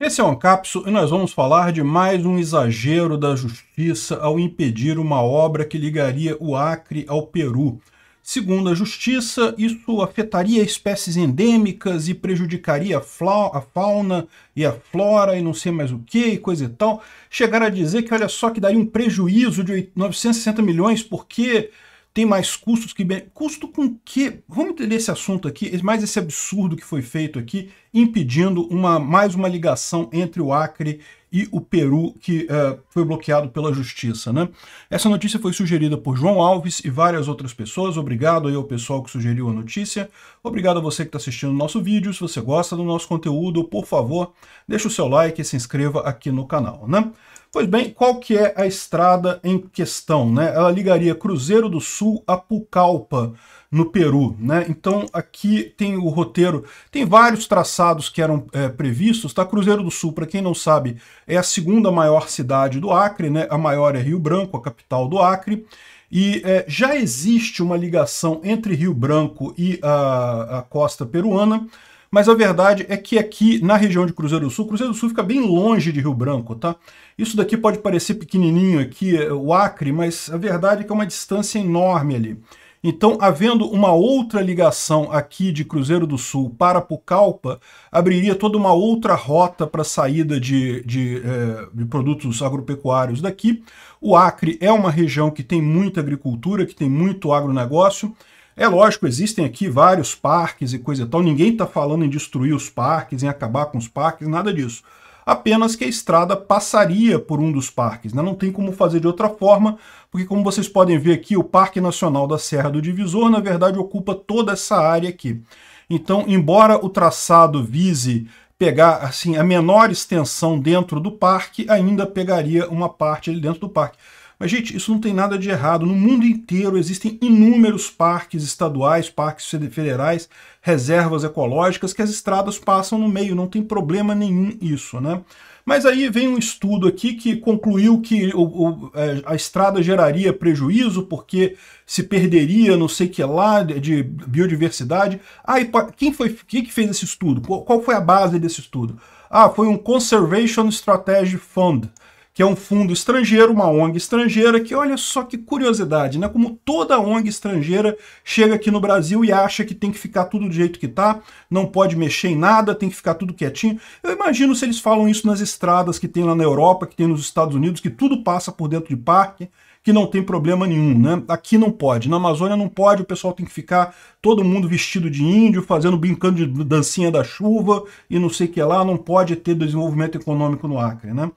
Esse é o Ancapso e nós vamos falar de mais um exagero da justiça ao impedir uma obra que ligaria o Acre ao Peru. Segundo a justiça, isso afetaria espécies endêmicas e prejudicaria a fauna e a flora e não sei mais o que e coisa e tal. Chegaram a dizer que, olha só, que daria um prejuízo de 960 milhões porque tem mais custos que... Custo com que... Vamos entender esse assunto aqui, mais esse absurdo que foi feito aqui, impedindo uma, mais uma ligação entre o Acre e o Peru, que uh, foi bloqueado pela justiça. Né? Essa notícia foi sugerida por João Alves e várias outras pessoas. Obrigado aí ao pessoal que sugeriu a notícia. Obrigado a você que está assistindo o nosso vídeo. Se você gosta do nosso conteúdo, por favor, deixa o seu like e se inscreva aqui no canal. Né? Pois bem, qual que é a estrada em questão? Né? Ela ligaria Cruzeiro do Sul a Pucallpa, no Peru. Né? Então aqui tem o roteiro, tem vários traçados que eram é, previstos. Tá? Cruzeiro do Sul, para quem não sabe, é a segunda maior cidade do Acre, né? a maior é Rio Branco, a capital do Acre. E é, já existe uma ligação entre Rio Branco e a, a costa peruana, mas a verdade é que aqui na região de Cruzeiro do Sul, Cruzeiro do Sul fica bem longe de Rio Branco, tá? Isso daqui pode parecer pequenininho aqui, é, o Acre, mas a verdade é que é uma distância enorme ali. Então, havendo uma outra ligação aqui de Cruzeiro do Sul para Pucallpa, abriria toda uma outra rota para saída de, de, é, de, produtos agropecuários daqui. O Acre é uma região que tem muita agricultura, que tem muito agronegócio, é lógico, existem aqui vários parques e coisa e tal, ninguém está falando em destruir os parques, em acabar com os parques, nada disso. Apenas que a estrada passaria por um dos parques, né? não tem como fazer de outra forma, porque como vocês podem ver aqui, o Parque Nacional da Serra do Divisor, na verdade, ocupa toda essa área aqui. Então, embora o traçado vise pegar assim a menor extensão dentro do parque, ainda pegaria uma parte ali dentro do parque. Mas, gente, isso não tem nada de errado. No mundo inteiro existem inúmeros parques estaduais, parques federais, reservas ecológicas que as estradas passam no meio, não tem problema nenhum isso, né? Mas aí vem um estudo aqui que concluiu que o, o, é, a estrada geraria prejuízo porque se perderia não sei que lá de biodiversidade. Ah, e quem foi quem que fez esse estudo? Qual foi a base desse estudo? Ah, foi um Conservation Strategy Fund, que é um fundo estrangeiro, uma ONG estrangeira, que olha só que curiosidade, né? Como toda ONG estrangeira chega aqui no Brasil e acha que tem que ficar tudo do jeito que tá, não pode mexer em nada, tem que ficar tudo quietinho. Eu imagino se eles falam isso nas estradas que tem lá na Europa, que tem nos Estados Unidos, que tudo passa por dentro de parque, que não tem problema nenhum, né? Aqui não pode, na Amazônia não pode, o pessoal tem que ficar todo mundo vestido de índio, fazendo brincando de dancinha da chuva e não sei o que lá, não pode ter desenvolvimento econômico no Acre, né?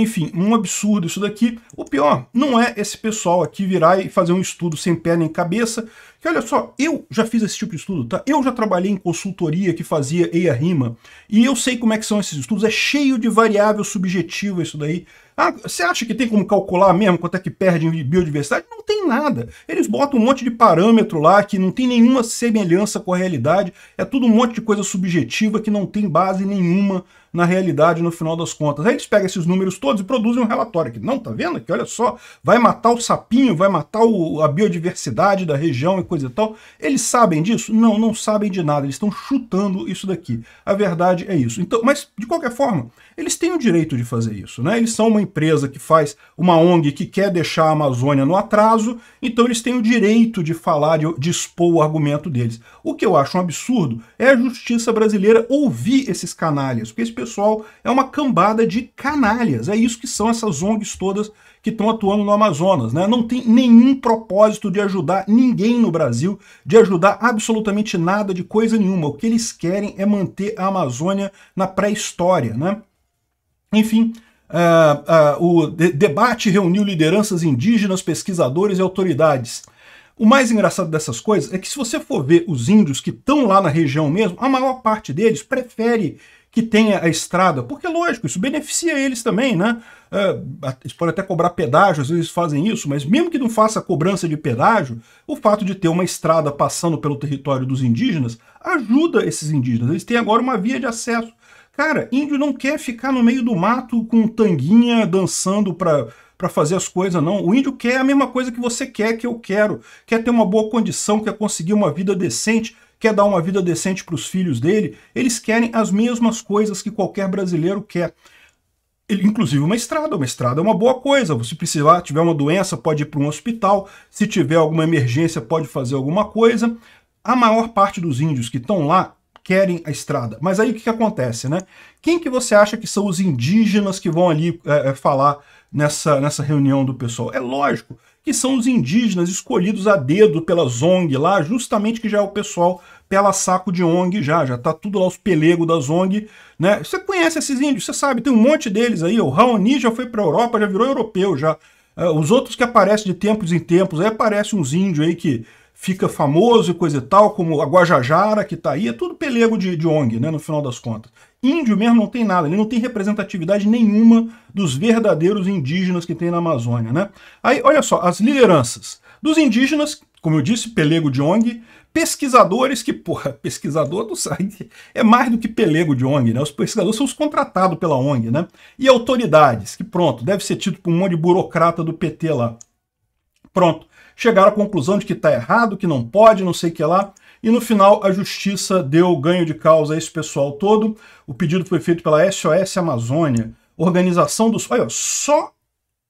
Enfim, um absurdo isso daqui. O pior não é esse pessoal aqui virar e fazer um estudo sem pé nem cabeça, que olha só, eu já fiz esse tipo de estudo, tá? Eu já trabalhei em consultoria que fazia EIA-RIMA, e eu sei como é que são esses estudos, é cheio de variável subjetiva isso daí. Ah, você acha que tem como calcular mesmo quanto é que perde em biodiversidade? Não tem nada. Eles botam um monte de parâmetro lá que não tem nenhuma semelhança com a realidade, é tudo um monte de coisa subjetiva que não tem base nenhuma na realidade no final das contas. Aí eles pegam esses números todos e produzem um relatório aqui. Não, tá vendo aqui? Olha só, vai matar o sapinho, vai matar o, a biodiversidade da região e coisa e tal. Eles sabem disso? Não, não sabem de nada. Eles estão chutando isso daqui. A verdade é isso. Então, mas, de qualquer forma, eles têm o direito de fazer isso, né? Eles são uma empresa que faz uma ONG que quer deixar a Amazônia no atraso, então eles têm o direito de falar, de, de expor o argumento deles. O que eu acho um absurdo é a justiça brasileira ouvir esses canalhas, porque esse pessoal é uma cambada de canalhas. É isso que são essas ONGs todas que estão atuando no Amazonas, né? Não tem nenhum propósito de ajudar ninguém no Brasil, de ajudar absolutamente nada de coisa nenhuma. O que eles querem é manter a Amazônia na pré-história, né? Enfim, uh, uh, o de debate reuniu lideranças indígenas, pesquisadores e autoridades. O mais engraçado dessas coisas é que se você for ver os índios que estão lá na região mesmo, a maior parte deles prefere que tenha a estrada, porque lógico, isso beneficia eles também, né? Uh, eles podem até cobrar pedágio, às vezes fazem isso, mas mesmo que não faça cobrança de pedágio, o fato de ter uma estrada passando pelo território dos indígenas ajuda esses indígenas. Eles têm agora uma via de acesso Cara, índio não quer ficar no meio do mato com tanguinha dançando para para fazer as coisas, não. O índio quer a mesma coisa que você quer, que eu quero. Quer ter uma boa condição, quer conseguir uma vida decente, quer dar uma vida decente para os filhos dele. Eles querem as mesmas coisas que qualquer brasileiro quer. Inclusive uma estrada. Uma estrada é uma boa coisa. Se precisar, tiver uma doença, pode ir para um hospital. Se tiver alguma emergência, pode fazer alguma coisa. A maior parte dos índios que estão lá querem a estrada. Mas aí o que, que acontece, né? Quem que você acha que são os indígenas que vão ali é, é falar nessa, nessa reunião do pessoal? É lógico que são os indígenas escolhidos a dedo pela ONG lá, justamente que já é o pessoal pela saco de ONG já, já tá tudo lá os pelego da ONG, né? Você conhece esses índios, você sabe, tem um monte deles aí, o Raoni já foi pra Europa, já virou europeu já. É, os outros que aparecem de tempos em tempos, aí aparecem uns índios aí que fica famoso e coisa e tal, como a Guajajara, que está aí, é tudo pelego de, de ONG, né, no final das contas. Índio mesmo não tem nada, ele não tem representatividade nenhuma dos verdadeiros indígenas que tem na Amazônia, né? Aí, olha só, as lideranças. Dos indígenas, como eu disse, pelego de ONG, pesquisadores que, porra, pesquisador do site é mais do que pelego de ONG, né? Os pesquisadores são os contratados pela ONG, né? E autoridades, que pronto, deve ser tido por um monte de burocrata do PT lá. Pronto chegaram à conclusão de que está errado, que não pode, não sei o que lá. E no final a justiça deu ganho de causa a esse pessoal todo. O pedido foi feito pela SOS Amazônia, organização dos. Olha, só,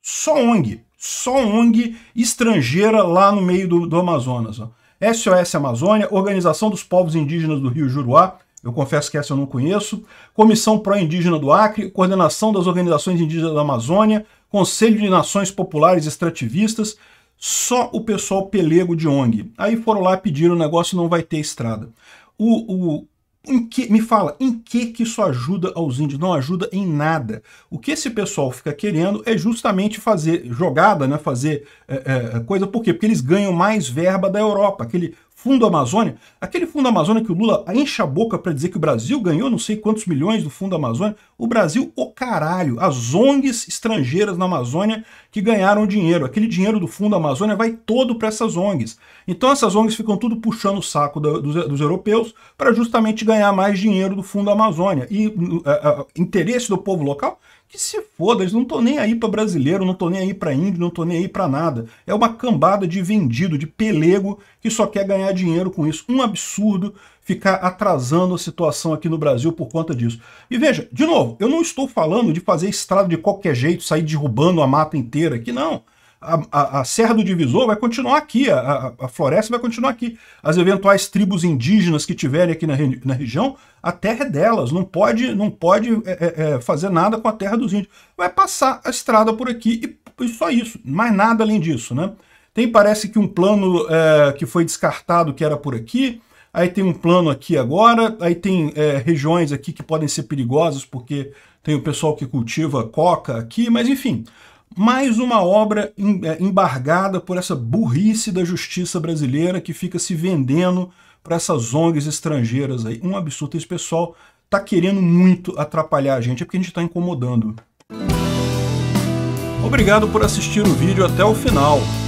só ONG, só ONG estrangeira lá no meio do, do Amazonas. Ó. SOS Amazônia, Organização dos Povos Indígenas do Rio Juruá, eu confesso que essa eu não conheço, Comissão Pró-Indígena do Acre, Coordenação das Organizações Indígenas da Amazônia, Conselho de Nações Populares Extrativistas, só o pessoal pelego de ONG. Aí foram lá, pediram o negócio, não vai ter estrada. O, o que, me fala, em que, que isso ajuda aos índios? Não ajuda em nada. O que esse pessoal fica querendo é justamente fazer jogada, né? fazer é, é, coisa. Por quê? Porque eles ganham mais verba da Europa. Aquele Fundo Amazônia, aquele Fundo Amazônia que o Lula enche a boca para dizer que o Brasil ganhou não sei quantos milhões do Fundo Amazônia, o Brasil, o oh caralho, as ONGs estrangeiras na Amazônia que ganharam dinheiro. Aquele dinheiro do Fundo Amazônia vai todo para essas ONGs. Então essas ONGs ficam tudo puxando o saco dos, dos, europeus para justamente ganhar mais dinheiro do Fundo Amazônia. E uh, uh, interesse do povo local que se foda, eles não estão nem aí para brasileiro, não estão nem aí para índio, não estão nem aí para nada. É uma cambada de vendido, de pelego que só quer ganhar dinheiro com isso. Um absurdo ficar atrasando a situação aqui no Brasil por conta disso. E veja, de novo, eu não estou falando de fazer estrada de qualquer jeito, sair derrubando a mata inteira aqui, não. A, a, a, Serra do Divisor vai continuar aqui, a, a, floresta vai continuar aqui. As eventuais tribos indígenas que tiverem aqui na, re, na região, a terra é delas, não pode, não pode é, é, é, fazer nada com a terra dos índios. Vai passar a estrada por aqui e, e só isso, mais nada além disso. Né? Tem, parece que um plano é, que foi descartado, que era por aqui, aí tem um plano aqui agora, aí tem é, regiões aqui que podem ser perigosas porque tem o pessoal que cultiva coca aqui, mas enfim, mais uma obra é, embargada por essa burrice da justiça brasileira que fica se vendendo para essas ONGs estrangeiras aí. Um absurdo. Esse pessoal tá querendo muito atrapalhar a gente, é porque a gente está incomodando. Obrigado por assistir o vídeo até o final.